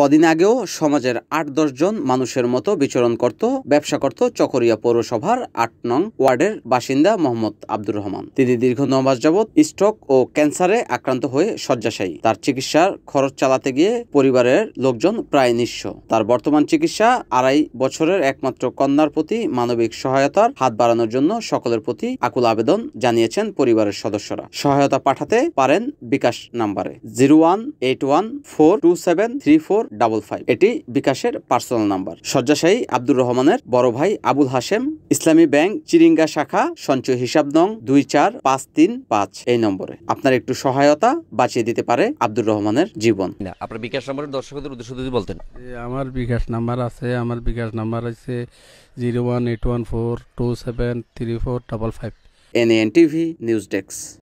কদিন আগেও সমাজের আট জন মানুষের মতো বিচরণ করত ব্যবসা করত চকরিয়া পৌরসভার আট নং ওয়ার্ডের বাসিন্দা মোহাম্মদ আব্দুর রহমান তিনি দীর্ঘ নমাস যাবৎ স্ট্রোক ও ক্যান্সারে আক্রান্ত হয়ে শয্যাশায়ী তার চিকিৎসার খরচ চালাতে গিয়ে পরিবারের লোকজন প্রায় নিঃস্ব তার বর্তমান চিকিৎসা আড়াই বছরের একমাত্র কন্যার প্রতি মানবিক সহায়তার হাত বাড়ানোর জন্য সকলের প্রতি আকুল আবেদন জানিয়েছেন পরিবারের সদস্যরা সহায়তা পাঠাতে পারেন বিকাশ নাম্বারে zero one eight one four two seven three four double five এটি বিকাশের পার্সোনাল নাম্বার শয্যাশায়ী আব্দুর রহমানের বড় ভাই আবুল হাসেম ইসলামী ব্যাংক চিরিঙ্গা শাখা সঞ্চয় হিসাব নং দুই চার পাঁচ তিন পাঁচ এই নম্বরে আপনার একটু সহায়তা বাঁচিয়ে দিতে পারে আব্দুর রহমানের জীবন আপনার বিকাশ নাম্বারের দর্শকদের উদ্দেশ্য যদি বলতেন আমার বিকাশ নাম্বার আছে আমার বিকাশ নাম্বার আছে zero one eight one four two seven three four double five NN TV news desk